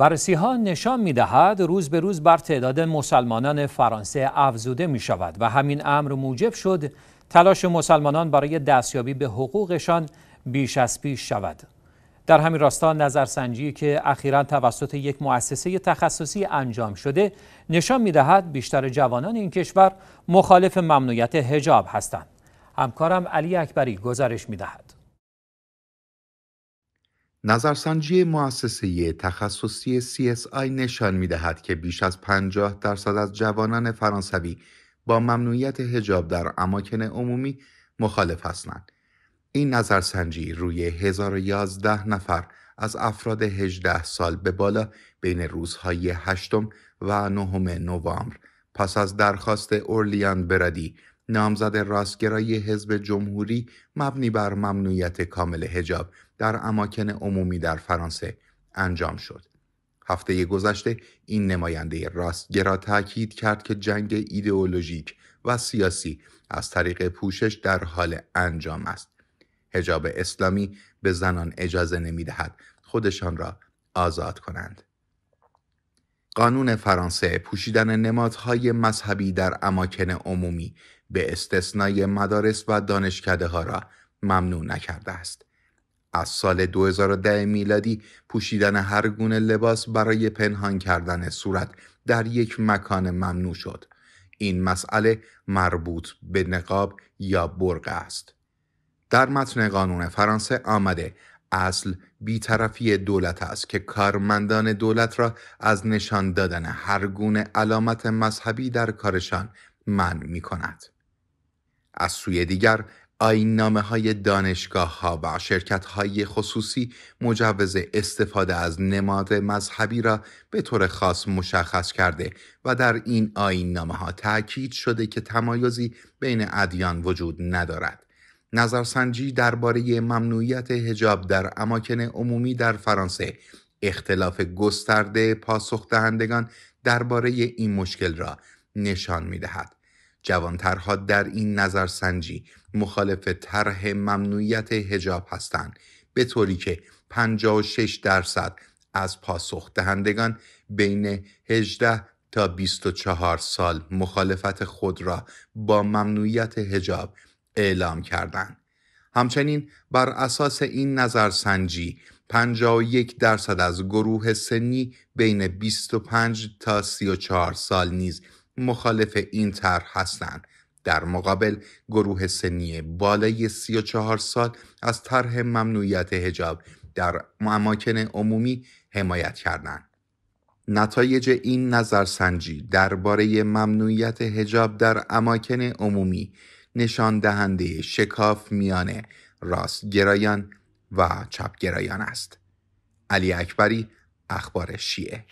بررسی ها نشان می دهد روز به روز بر تعداد مسلمانان فرانسه افزوده می شود و همین امر موجب شد تلاش مسلمانان برای دستیابی به حقوقشان بیش از پیش شود. در همین راستا نظرسنجی که اخیرا توسط یک مؤسسه تخصصی انجام شده نشان می دهد بیشتر جوانان این کشور مخالف ممنوعیت هجاب هستند. همکارم علی اکبری گزارش می دهد. نظرسنجی مؤسسه تخصصی CSI نشان می دهد که بیش از 50 درصد از جوانان فرانسوی با ممنوعیت هجاب در اماکن عمومی مخالف هستند. این نظرسنجی روی 1011 نفر از افراد 18 سال به بالا بین روزهای 8 و 9 نوامبر پس از درخواست اورلیان بردی نامزد راستگرای حزب جمهوری مبنی بر ممنوعیت کامل هجاب در اماکن عمومی در فرانسه انجام شد. هفته گذشته این نماینده راستگرا تاکید کرد که جنگ ایدئولوژیک و سیاسی از طریق پوشش در حال انجام است. هجاب اسلامی به زنان اجازه نمی دهد خودشان را آزاد کنند. قانون فرانسه پوشیدن نمادهای مذهبی در اماکن عمومی به استثنای مدارس و دانشکده ها را ممنوع نکرده است. از سال 2010 میلادی پوشیدن هر گونه لباس برای پنهان کردن صورت در یک مکان ممنوع شد. این مسئله مربوط به نقاب یا برقه است. در متن قانون فرانسه آمده اصل بیطرفی دولت است که کارمندان دولت را از نشان دادن هر گونه علامت مذهبی در کارشان منع می کند. از سوی دیگر آین نامه های دانشگاه ها و شرکت های خصوصی مجوز استفاده از نماد مذهبی را به طور خاص مشخص کرده و در این آین نامه ها تاکید شده که تمایزی بین ادیان وجود ندارد نظرسنجی درباره ممنوعیت هجاب در اماکن عمومی در فرانسه اختلاف گسترده پاسخ دهندگان درباره این مشکل را نشان می دهد. جوانترها در این نظرسنجی مخالف طرح ممنوعیت هجاب هستند به طوری که 56 درصد از پاسخ دهندگان بین 18 تا 24 سال مخالفت خود را با ممنوعیت هجاب اعلام کردند. همچنین بر اساس این نظرسنجی 51 درصد از گروه سنی بین 25 تا 34 سال نیز مخالف این طرح هستند در مقابل گروه سنی بالای 34 سال از طرح ممنوعیت هجاب در اماکن عمومی حمایت کردند نتایج این نظرسنجی درباره ممنوعیت هجاب در اماکن عمومی نشان دهنده شکاف میان راستگرایان و چپگرایان است علی اکبری اخبار شیعه